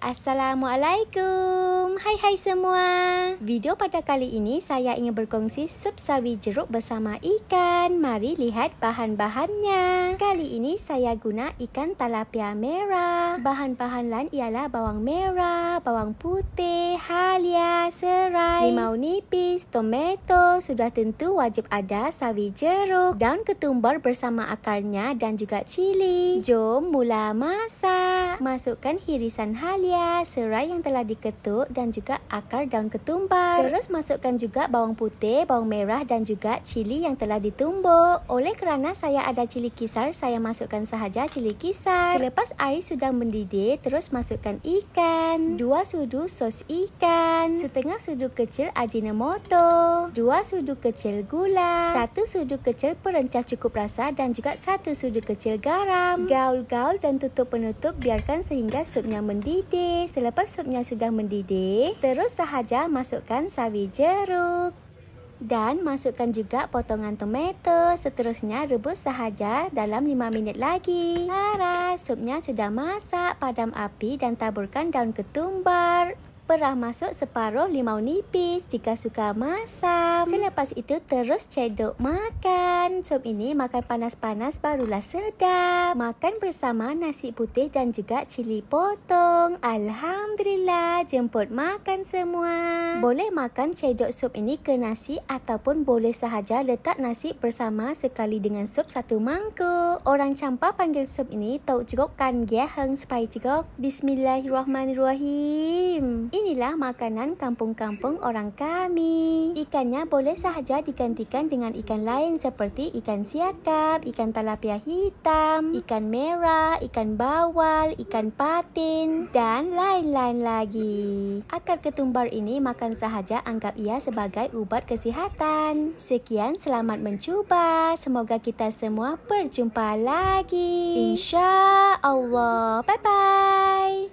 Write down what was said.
Assalamualaikum. Hai hai semua. Video pada kali ini saya ingin berkongsi sup sawi jeruk bersama ikan. Mari lihat bahan-bahannya. Kali ini saya guna ikan talapia merah. Bahan-bahan lain ialah bawang merah, bawang putih, halia, serai, limau nipis, tomato. Sudah tentu wajib ada sawi jeruk, daun ketumbar bersama akarnya dan juga cili. Jom mula masak. Masukkan hirisan halia ya serai yang telah diketuk dan juga akar daun ketumbar. Terus masukkan juga bawang putih, bawang merah dan juga cili yang telah ditumbuk. Oleh kerana saya ada cili kisar, saya masukkan sahaja cili kisar. Selepas air sudah mendidih, terus masukkan ikan. Dua sudu sos ikan. Setengah sudu kecil ajinomoto. Dua sudu kecil gula. Satu sudu kecil perencah cukup rasa dan juga satu sudu kecil garam. Gaul-gaul dan tutup penutup biarkan sehingga supnya mendidih mendidih. Selepas supnya sudah mendidih, terus sahaja masukkan sawi jeruk. Dan masukkan juga potongan tomato. Seterusnya rebus sahaja dalam 5 minit lagi. Harap supnya sudah masak. Padam api dan taburkan daun ketumbar perah masuk separuh limau nipis jika suka masam. Selepas itu terus cedok makan. Sup ini makan panas-panas barulah sedap. Makan bersama nasi putih dan juga cili potong. Alhamdulillah jemput makan semua. Boleh makan cedok sup ini ke nasi ataupun boleh sahaja letak nasi bersama sekali dengan sup satu mangkuk. Orang campa panggil sup ini tau cukup kan gya heng supaya cukup. Bismillahirrahmanirrahim. Inilah makanan kampung-kampung orang kami. Ikannya boleh sahaja digantikan dengan ikan lain seperti ikan siakap, ikan talapia hitam, ikan merah, ikan bawal, ikan patin dan lain-lain lagi. Akar ketumbar ini makan sahaja anggap ia sebagai ubat kesihatan. Sekian selamat mencuba. Semoga kita semua berjumpa lagi. Insya Allah. Bye-bye.